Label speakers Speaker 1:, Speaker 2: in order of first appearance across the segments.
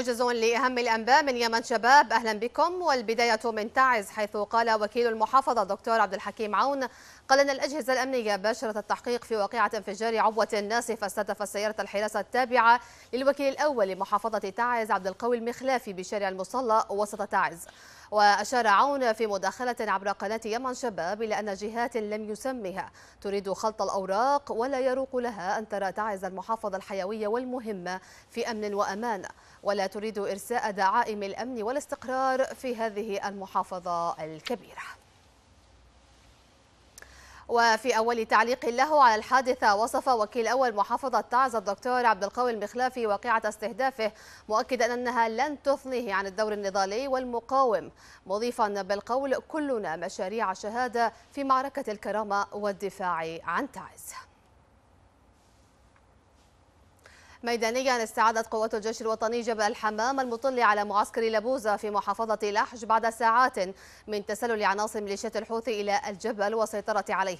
Speaker 1: موجز لأهم الأنباء من يمن شباب أهلا بكم والبداية من تعز حيث قال وكيل المحافظة دكتور عبد الحكيم عون قال أن الأجهزة الأمنية باشرت التحقيق في واقعة انفجار عبوة ناسفة استهدفت سيارة الحراسة التابعة للوكيل الأول لمحافظة تعز عبد القوي المخلافي بشارع المصلى وسط تعز وأشار عون في مداخلة عبر قناة يمن شباب إلى أن جهات لم يسمها تريد خلط الأوراق ولا يروق لها أن ترى تعز المحافظة الحيوية والمهمة في أمن وأمان ولا تريد إرساء دعائم الأمن والاستقرار في هذه المحافظة الكبيرة وفي أول تعليق له على الحادثة وصف وكيل أول محافظة تعز الدكتور عبد القوي المخلافي واقعة استهدافه مؤكدا أنها لن تثنيه عن الدور النضالي والمقاوم مضيفا بالقول كلنا مشاريع شهادة في معركة الكرامة والدفاع عن تعز ميدانيا استعادت قوات الجيش الوطني جبل الحمام المطل على معسكر لبوزة في محافظة لحج بعد ساعات من تسلل عناصر ميليشيات الحوثي إلى الجبل والسيطرة عليه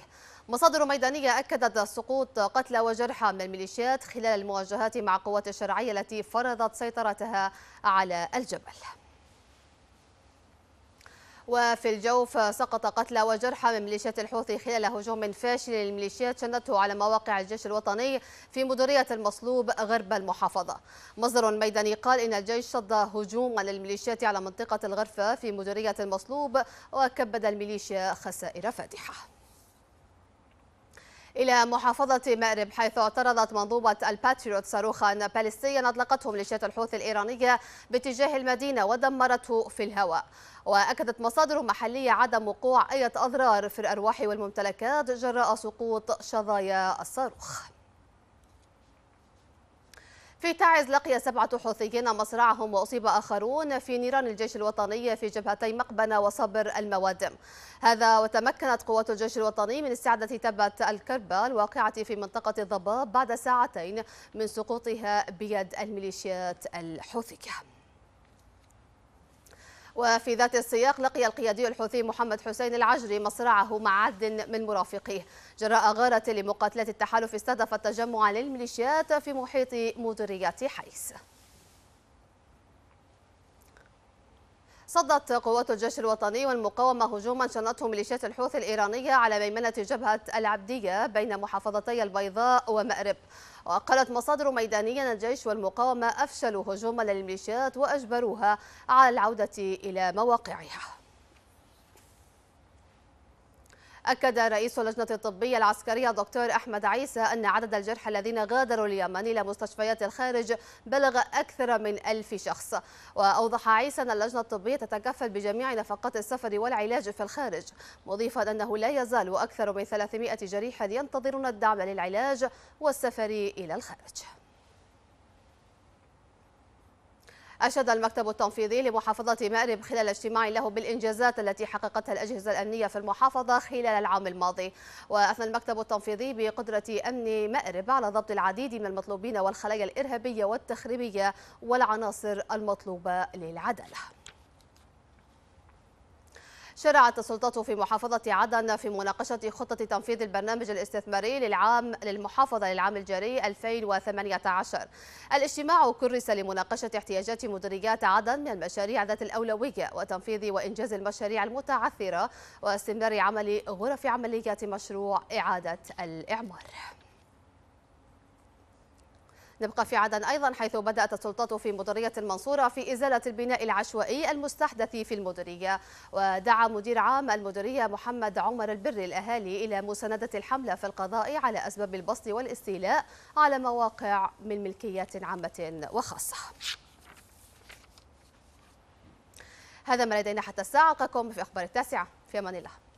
Speaker 1: مصادر ميدانية أكدت سقوط قتلى وجرحى من الميليشيات خلال المواجهات مع قوات الشرعية التي فرضت سيطرتها على الجبل وفي الجوف سقط قتلى وجرحى من ميليشيات الحوثي خلال هجوم فاشل للميليشيات شنته على مواقع الجيش الوطني في مديرية المصلوب غرب المحافظة مصدر ميداني قال إن الجيش شد هجوما للميليشيات على منطقة الغرفة في مديرية المصلوب وكبد الميليشيا خسائر فادحة إلى محافظة مأرب حيث اعترضت منظومة الباتريوت صاروخا باليستيا أطلقته ميليشيات الحوثي الإيرانية باتجاه المدينة ودمرته في الهواء وأكدت مصادر محلية عدم وقوع أي أضرار في الأرواح والممتلكات جراء سقوط شظايا الصاروخ في تعز لقي سبعة حوثيين مصرعهم وأصيب آخرون في نيران الجيش الوطني في جبهتي مقبنة وصبر الموادم هذا وتمكنت قوات الجيش الوطني من استعادة تبة الكربة الواقعة في منطقة الضباب بعد ساعتين من سقوطها بيد الميليشيات الحوثية وفي ذات السياق لقي القيادي الحوثي محمد حسين العجري مصرعه مع عدد من مرافقيه جراء غارة لمقاتلات التحالف استهدفت تجمعا للميليشيات في محيط مديرية حيس صدت قوات الجيش الوطني والمقاومة هجوما شنته ميليشيات الحوثي الإيرانية على ميمنة جبهة العبدية بين محافظتي البيضاء ومأرب وقالت مصادر ميدانية أن الجيش والمقاومة أفشلوا هجوما للميليشيات وأجبروها على العودة إلى مواقعها أكد رئيس اللجنة الطبية العسكرية دكتور أحمد عيسى أن عدد الجرحى الذين غادروا اليمن إلى مستشفيات الخارج بلغ أكثر من ألف شخص وأوضح عيسى أن اللجنة الطبية تتكفل بجميع نفقات السفر والعلاج في الخارج مضيفا أنه لا يزال أكثر من 300 جريح ينتظرون الدعم للعلاج والسفر إلى الخارج أشاد المكتب التنفيذي لمحافظة مأرب خلال اجتماع له بالإنجازات التي حققتها الأجهزة الأمنية في المحافظة خلال العام الماضي وأثنى المكتب التنفيذي بقدرة أمن مأرب على ضبط العديد من المطلوبين والخلايا الإرهابية والتخريبية والعناصر المطلوبة للعدالة شرعت السلطات في محافظة عدن في مناقشة خطة تنفيذ البرنامج الاستثماري للعام للمحافظة للعام الجاري 2018 الاجتماع كرس لمناقشة احتياجات مديريات عدن من المشاريع ذات الأولوية وتنفيذ وإنجاز المشاريع المتعثرة واستمرار عمل غرف عمليات مشروع إعادة الإعمار نبقى في عدن أيضا حيث بدأت السلطات في مديرية المنصورة في إزالة البناء العشوائي المستحدث في المديرية ودعا مدير عام المديرية محمد عمر البري الأهالي إلى مساندة الحملة في القضاء على أسباب البسط والاستيلاء على مواقع من ملكيات عامة وخاصة هذا ما لدينا حتى الساعة ألقاكم في أخبار التاسعة في أمان الله